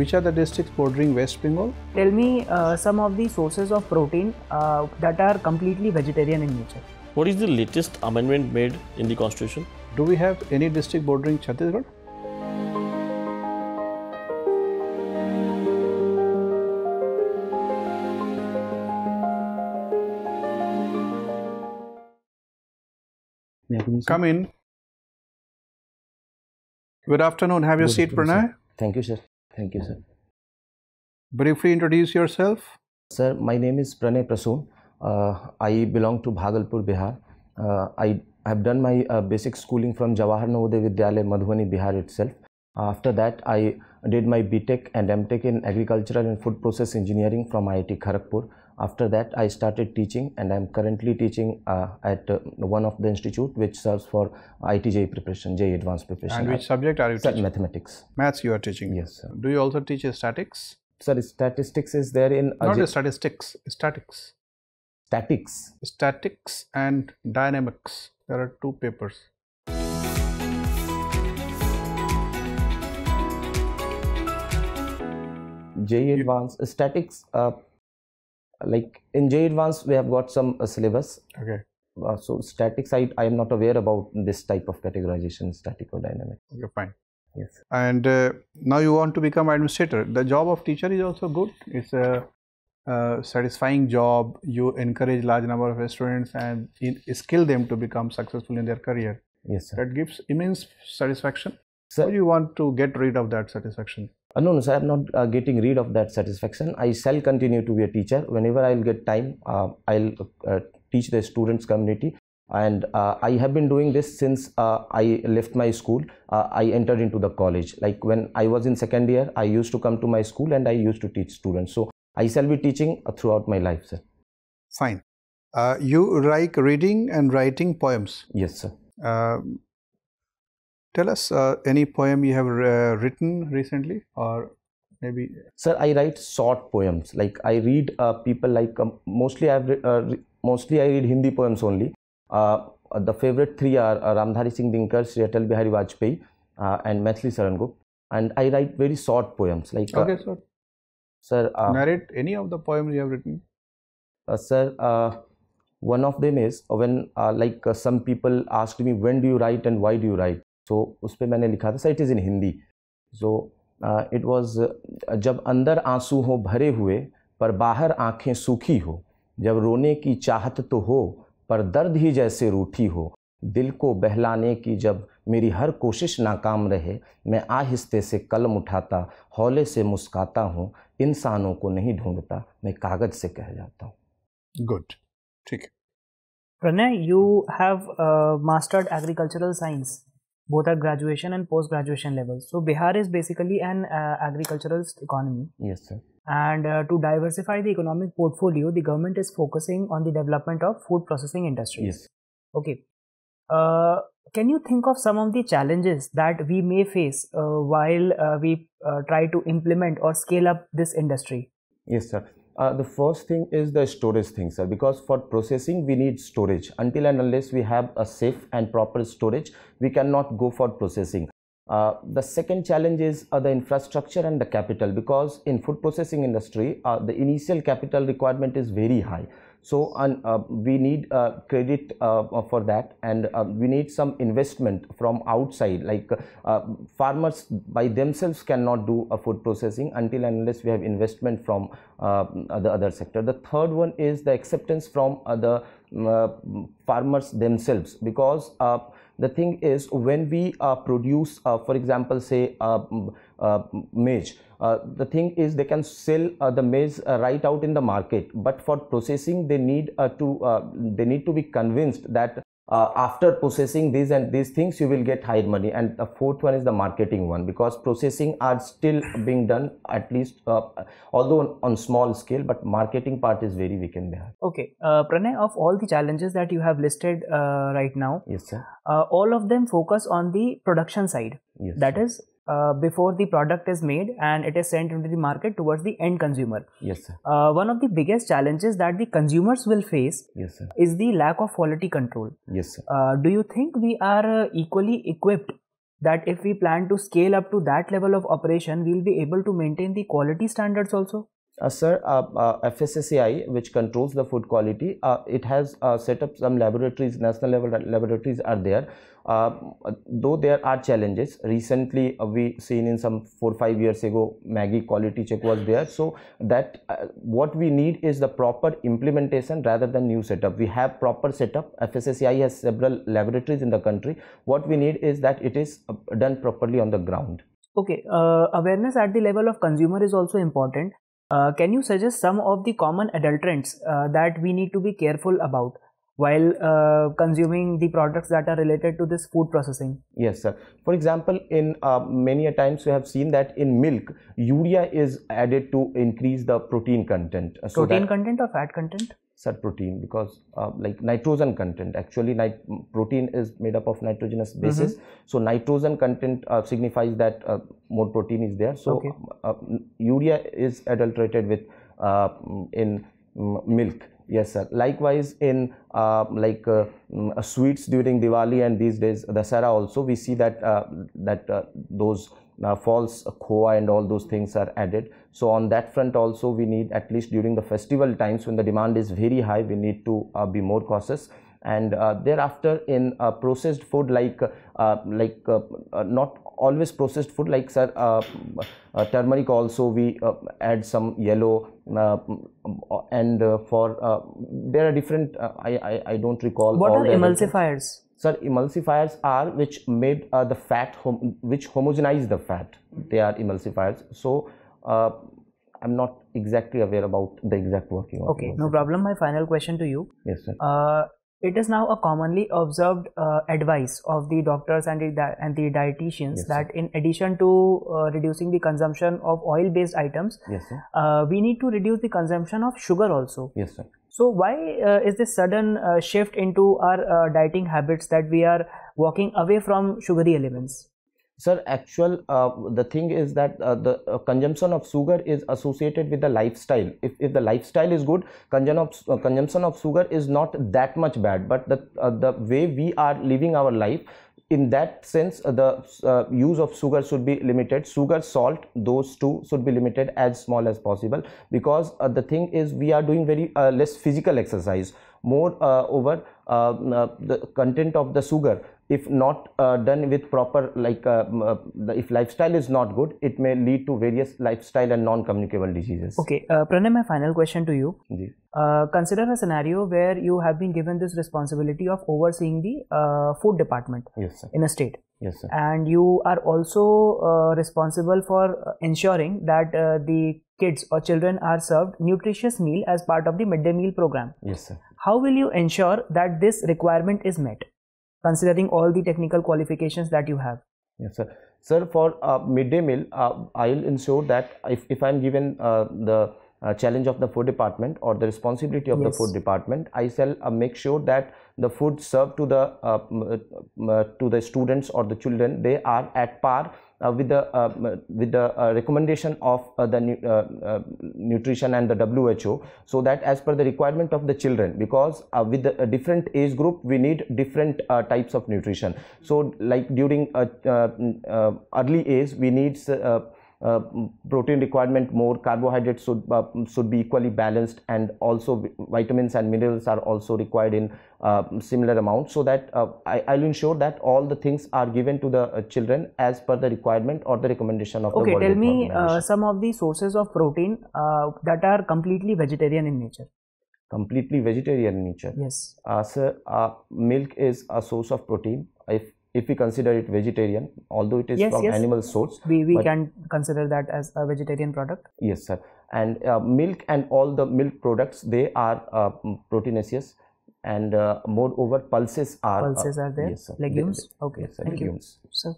Which are the districts bordering West Bengal? Tell me uh, some of the sources of protein uh, that are completely vegetarian in nature. What is the latest amendment made in the constitution? Do we have any district bordering Chhattisgarh? Come in. Good afternoon. Have your Good seat, Pranay. Thank you, sir. Thank you, sir. Briefly introduce yourself. Sir, my name is Pranay Prasoon. Uh, I belong to Bhagalpur, Bihar. Uh, I have done my uh, basic schooling from Jawahar Navodaya Vidyalaya, Madhubani, Bihar itself. After that, I did my BTEC and MTech in Agricultural and Food Process Engineering from IIT Kharagpur after that i started teaching and i'm currently teaching uh, at uh, one of the institute which serves for itj preparation j advanced preparation and which subject are you sir, teaching mathematics maths you are teaching yes sir. do you also teach statics sir statistics is there in not statistics statics statics statics and dynamics there are two papers J advanced uh, statics uh, like in J Advanced, we have got some uh, syllabus. Okay. Uh, so statics, I, I am not aware about this type of categorization, static or dynamic. Okay, fine. Yes. And uh, now you want to become administrator. The job of teacher is also good. It's a, a satisfying job. You encourage large number of students and in, skill them to become successful in their career. Yes. Sir. That gives immense satisfaction. Sir, you want to get rid of that satisfaction? Uh, no, no, sir, I'm not uh, getting rid of that satisfaction. I shall continue to be a teacher. Whenever I'll get time, uh, I'll uh, teach the students community. And uh, I have been doing this since uh, I left my school. I entered into the college. Like when I was in second year, I used to come to my school and I used to teach students. So I shall be teaching throughout my life, sir. Fine. you like reading and writing poems? Yes, sir. Tell us uh, any poem you have uh, written recently or maybe. Sir, I write short poems. Like I read uh, people like um, mostly I uh, re- mostly I read Hindi poems only. Uh, the favorite three are Ramdhari Singh Dinkar, Sri Atal Bihari Vajpayee, and Mathli Sarangup. And I write very short poems. Like okay, sir. Sir, narrate any of the poems you have written. sir, one of them is when uh, like uh, some people asked me when do you write and why do you write सो उस पर मैंने लिखा था sir it is in Hindi so it was जब अंदर आंसू हो भरे हुए पर बाहर आंखें सूखी हो जब रोने की चाहत तो हो पर दर्द ही जैसे रूठी हो दिल को बहलाने की जब मेरी हर कोशिश नाकाम रहे मैं आहिस्ते से कलम उठाता हौले से मुस्काता हूँ इंसानों को नहीं ढूंढता मैं कागज़ से कह जाता हूँ गुड ठीक है Pranay, you have uh, mastered both at graduation and post graduation levels. So Bihar is basically an uh, agriculturalist economy. Yes, sir. And uh, to diversify the economic portfolio, the government is focusing on the development of food processing industries. Yes. Okay. Uh, can you think of some of the challenges that we may face uh, while uh, we uh, try to implement or scale up this industry? Yes, sir. Uh, the first thing is the storage thing sir because for processing we need storage until and unless we have a safe and proper storage we cannot go for processing uh, the second challenge is uh, the infrastructure and the capital because in food processing industry uh, the initial capital requirement is very high so uh, we need uh, credit uh, for that and we need some investment from outside like farmers by themselves cannot do a food processing until and unless we have investment from the other sector the third one is the acceptance from the farmers themselves because the thing is when we uh, produce uh, for example say uh, uh maize uh, the thing is they can sell uh, the maize right out in the market but for processing they need to they need to be convinced that uh, after processing these and these things you will get higher money and the fourth one is the marketing one because processing are still being done at least uh, although on, on, small scale but marketing part is very weak in there okay uh, pranay of all the challenges that you have listed uh, right now yes sir uh, all of them focus on the production side yes, that sir. is uh, before the product is made and it is sent into the market towards the end consumer. Yes, sir. Uh, one of the biggest challenges that the consumers will face yes, sir. is the lack of quality control. Yes, sir. Uh, do you think we are uh, equally equipped that if we plan to scale up to that level of operation, we'll be able to maintain the quality standards also? Uh, sir, uh, uh, FSSAI, which controls the food quality, uh, it has uh, set up some laboratories, national level laboratories are there. Uh, though there are challenges, recently we seen in some four five years ago, Maggie quality check was there. So that what we need is the proper implementation rather than new setup. We have proper setup. FSSAI has several laboratories in the country. What we need is that it is done properly on the ground. Okay, awareness at the level of consumer is also important uh, can you suggest some of the common adulterants uh, that we need to be careful about while uh, consuming the products that are related to this food processing? Yes, sir. For example, in uh, many a times we have seen that in milk, urea is added to increase the protein content. Uh, so protein content or fat content? said protein because uh, like nitrogen content actually nit protein is made up of nitrogenous mm-hmm. bases mm -hmm. so nitrogen content uh, signifies that uh, more protein is there so okay. Um, uh, urea is adulterated with uh, in milk yes sir likewise in uh, like sweets during diwali and these days the dasara also we see that that those uh, false koa and all those things are added so on that front also we need at least during the festival times when the demand is very high we need to uh, be more cautious and uh, thereafter in uh, processed food like uh, uh, like not always processed food like sir turmeric also we add some yellow and for there are different I, I, I don't recall what are emulsifiers sir emulsifiers are which made uh, the fat hom which homogenize the fat they are emulsifiers so uh, i'm not exactly aware about the exact working okay no problem my final question to you yes sir uh, it is now a commonly observed uh, advice of the doctors and the, and the dietitians yes, that sir. in addition to uh, reducing the consumption of oil based items yes, sir. Uh, we need to reduce the consumption of sugar also yes sir so why uh, is this sudden uh, shift into our uh, dieting habits that we are walking away from sugary elements? Sir, actual uh, the thing is that uh, the uh, consumption of sugar is associated with the lifestyle. If, if the lifestyle is good, consumption of, consumption of sugar is not that much bad. But the the way we are living our life, in that sense uh, the uh, use of sugar should be limited sugar salt those two should be limited as small as possible because uh, the thing is we are doing very uh, less physical exercise more uh, over uh, the content of the sugar if not uh, done with proper like uh, uh if lifestyle is not good it may lead to various lifestyle and non-communicable diseases okay uh, pranay my final question to you uh, consider a scenario where you have been given this responsibility of overseeing the uh, food department yes, in a state yes sir. and you are also uh, responsible for ensuring that the kids or children are served nutritious meal as part of the midday meal program yes sir. how will you ensure that this requirement is met considering all the technical qualifications that you have. Yes, sir. Sir, for uh, midday meal, uh, I'll ensure that if, if I'm given uh, the uh, challenge of the food department or the responsibility of yes. the food department, I shall uh, make sure that the food served to the uh, to the students or the children they are at par uh, with the uh, with the uh, recommendation of the nu nutrition and the WHO, so that as per the requirement of the children, because with the different age group we need different types of nutrition. So like during early age we need uh, protein requirement more carbohydrates should uh, should be equally balanced and also vitamins and minerals are also required in uh, similar amount so that uh, I, will ensure that all the things are given to the uh, children as per the requirement or the recommendation of okay, the Okay, tell me some of the sources of protein that are completely vegetarian in nature completely vegetarian in nature yes uh, sir milk is a source of protein if if we consider it vegetarian, although it is yes, from yes. animal source. We, we can consider that as a vegetarian product. Yes, sir. And uh, milk and all the milk products, they are uh, proteinaceous and uh, moreover pulses are. Uh, pulses are there, yes, sir. legumes. They, okay, yes, sir. thank legumes. you. Sir.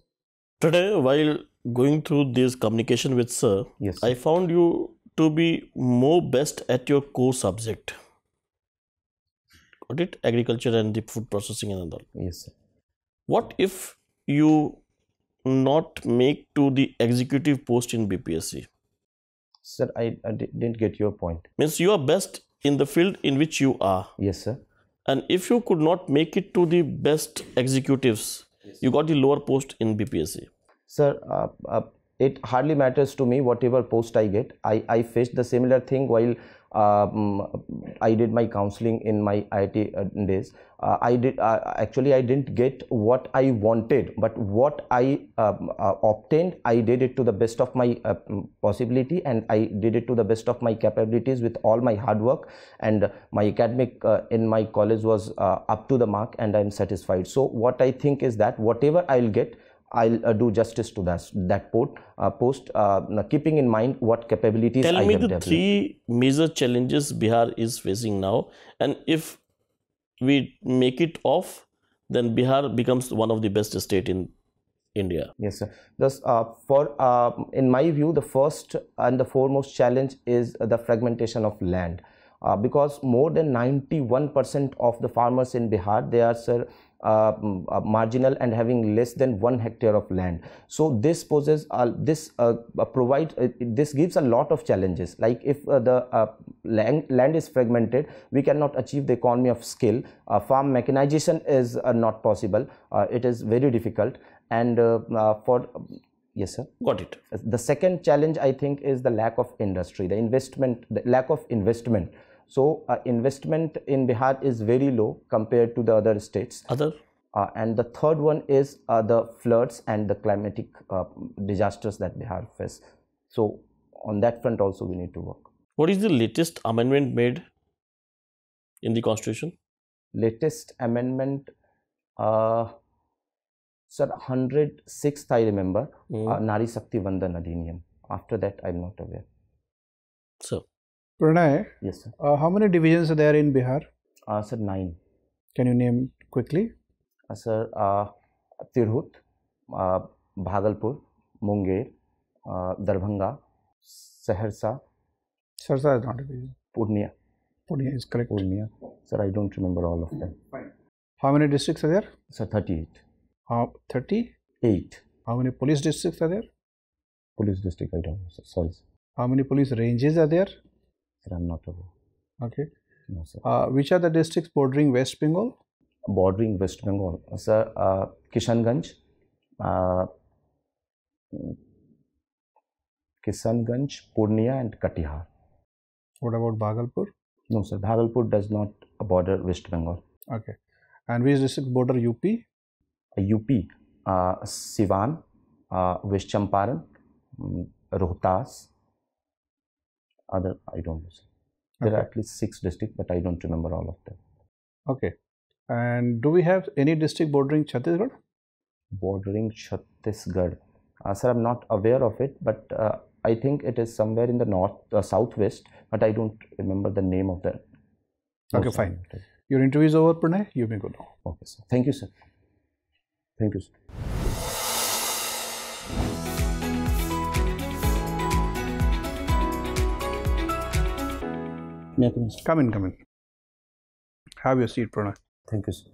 Today, while going through this communication with sir, yes, sir. I found you to be more best at your core subject. Got it? Agriculture and the food processing and all. Yes, sir what if you not make to the executive post in BPSC? Sir, I, I didn't get your point. Means you are best in the field in which you are. Yes, sir. And if you could not make it to the best executives, yes. you got the lower post in BPSC. Sir, uh, uh, it hardly matters to me whatever post I get. I, I faced the similar thing while um, I did my counseling in my IIT uh, days. Uh, I did uh, actually I didn't get what I wanted, but what I um, uh, obtained, I did it to the best of my uh, mm, possibility, and I did it to the best of my capabilities with all my hard work. And my academic uh, in my college was up to the mark, and I'm satisfied. So what I think is that whatever I'll get, I'll uh, do justice to that that port, uh, post, uh, keeping in mind what capabilities. Tell I me the three major challenges Bihar is facing now, and if we make it off, then Bihar becomes one of the best state in India. Yes, sir. Thus, uh, for uh, in my view, the first and the foremost challenge is the fragmentation of land, uh, because more than ninety-one percent of the farmers in Bihar they are sir uh, uh, marginal and having less than one hectare of land so this poses uh, this uh, uh provide uh, this gives a lot of challenges like if the land, land is fragmented we cannot achieve the economy of scale farm mechanization is not possible it is very difficult and for um, yes sir got it the second challenge i think is the lack of industry the investment the lack of investment so uh, investment in Bihar is very low compared to the other states. Other. Uh, and the third one is uh, the floods and the climatic uh, disasters that Bihar faces. So on that front also we need to work. What is the latest amendment made in the constitution? Latest amendment, uh, sir, 106th I remember, mm. Nari Sakti Vandan Adhiniyam. After that, I'm not aware. Pranay, yes, sir. Uh, how many divisions are there in Bihar? Uh, sir, nine. Can you name quickly? Uh, sir, uh, Tirhut, uh, Bhagalpur, Munger, uh, Darbhanga, Saharsa. Saharsa is not a division. Purnia. Purnia is correct. Purnia. Sir, I don't remember all of them. Fine. How many districts are there? Sir, 38. How, uh, 38. How many police districts are there? Police district, I don't know. Sorry. How many police ranges are there? that I'm not aware. Okay. No, sir. Uh, which are the districts bordering West Bengal? Bordering West Bengal, uh, sir. Uh, Kishanganj, uh, Kishanganj, Purnia, and Katihar. What about Bhagalpur? No, sir. Bhagalpur does not border West Bengal. Okay. And which district border UP? Uh, UP, uh, Sivan, uh, West Champaran, um, Rohtas, other I don't know. There okay. are at least six districts, but I don't remember all of them. Okay. And do we have any district bordering Chhattisgarh? Bordering Chhattisgarh. Uh, sir, I'm not aware of it, but uh, I think it is somewhere in the north, uh, southwest, but I don't remember the name of that. Okay, fine. Your interview is over, Pranay. You may go now. Okay, sir. Thank you, sir. Thank you, sir. come in? Come in, Have your seat, Pranay. Thank you, sir.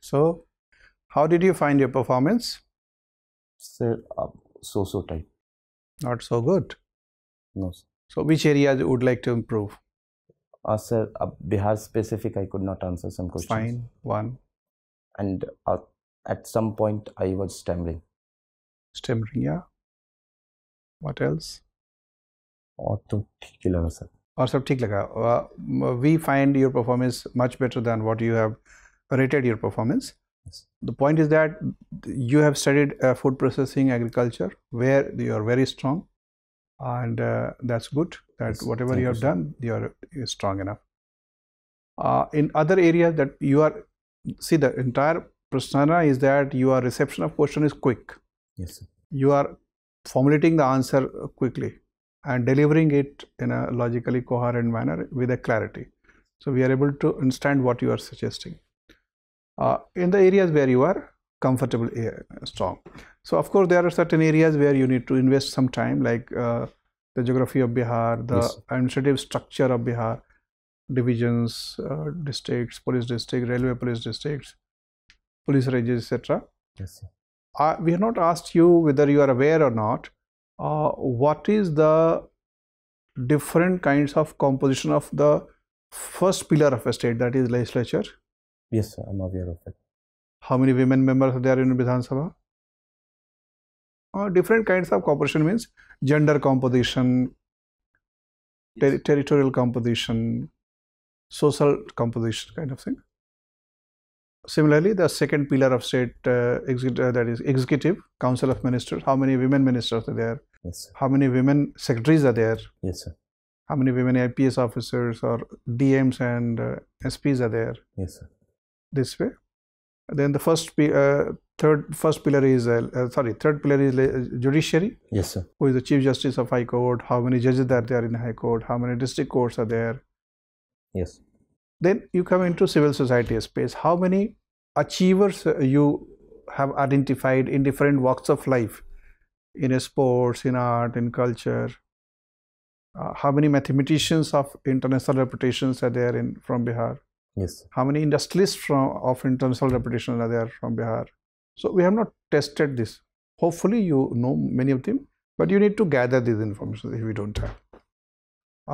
So, how did you find your performance? Sir, uh, so so type. Not so good. No. Sir. So, which areas you would like to improve? Uh, sir, uh, Bihar specific, I could not answer some questions. Fine, one. And uh, at some point, I was stammering. Stammering, yeah. What else? और तो ठीक ही लगा sir और सब ठीक लगा we find your performance much better than what you have rated your performance. The point is that you have studied uh, food processing agriculture where you are very strong and uh, that's good that whatever you have done you are strong enough. Uh, in other areas that you are see the entire prasthana is that your reception of question is quick. Yes. You are formulating the answer quickly and delivering it in a logically coherent manner with a clarity. So we are able to understand what you are suggesting uh, in the areas where you are comfortable eh, strong. So of course there are certain areas where you need to invest some time like uh, the geography of Bihar, the yes. administrative structure of Bihar, divisions, uh, districts, police district, railway police districts, police ranges, etc. Yes. Uh, we have not asked you whether you are aware or not uh, what is the different kinds of composition of the first pillar of a state that is legislature? Yes, sir, I'm aware of it. How many women members are there in Vidhan Sabha? Uh, different kinds of composition means gender composition, ter yes. territorial composition, social composition kind of thing. Similarly, the second pillar of state uh, uh, that is executive, council of ministers, how many women ministers are there, Yes. How many women secretaries are there? Yes, sir. How many women IPS officers or DMs and uh, SPs are there? Yes, sir. This way. Then the first uh, third first pillar is uh, uh sorry third pillar is uh, judiciary. Yes, sir. Who is the chief justice of High Court? How many judges are there in High Court? How many district courts are there? Yes. Then you come into civil society space. How many achievers uh, you have identified in different walks of life in sports, in art, in culture. Uh, how many mathematicians of international reputations are there in from Bihar? Yes. How many industrialists from of international reputation are there from Bihar? So we have not tested this. Hopefully you know many of them, but you need to gather this information if you don't have.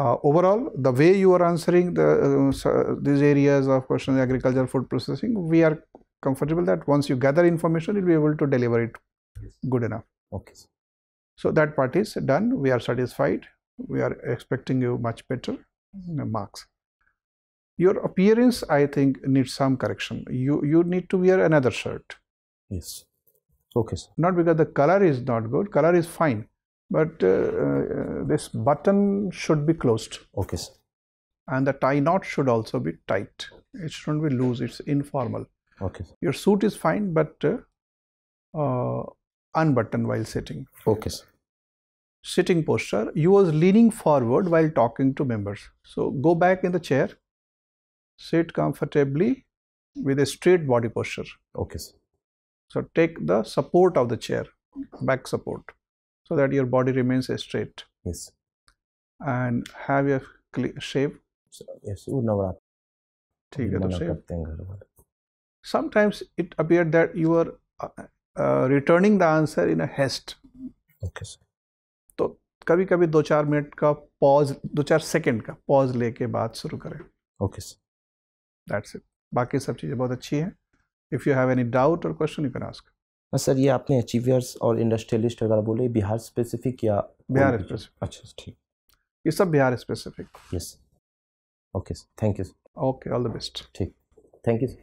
Uh, overall, the way you are answering the, uh, uh these areas of questions, agriculture, food processing, we are comfortable that once you gather information, you'll be able to deliver it yes. good enough. Okay. So that part is done. We are satisfied. We are expecting you much better marks. Your appearance, I think, needs some correction. You you need to wear another shirt. Yes. Okay. Sir. Not because the color is not good. Color is fine, but uh, uh, this button should be closed. Okay. Sir. And the tie knot should also be tight. It shouldn't be loose. It's informal. Okay. Sir. Your suit is fine, but uh, uh unbutton while sitting. Okay. Sir. Sitting posture, you was leaning forward while talking to members. So go back in the chair, sit comfortably with a straight body posture. Okay. Sir. So take the support of the chair, back support, so that your body remains straight. Yes. And have your shape. Yes, Navrat. ठीक है तो save sometimes it returning the answer in in a haste. तो कभी कभी दो चार minute का pause दो चार सेकंड का पॉज लेके बात शुरू करें ओके सर दैट्स इट बाकी सब चीज़ें बहुत अच्छी हैं if you have any doubt और question you can ask sir ये आपने अचीवर्स और इंडस्ट्रियलिस्ट वगैरह बोले बिहार स्पेसिफिक या बिहार स्पेसिफिक अच्छा ठीक ये सब Bihar specific yes okay sir thank you sir okay all the best ठीक थैंक यू सर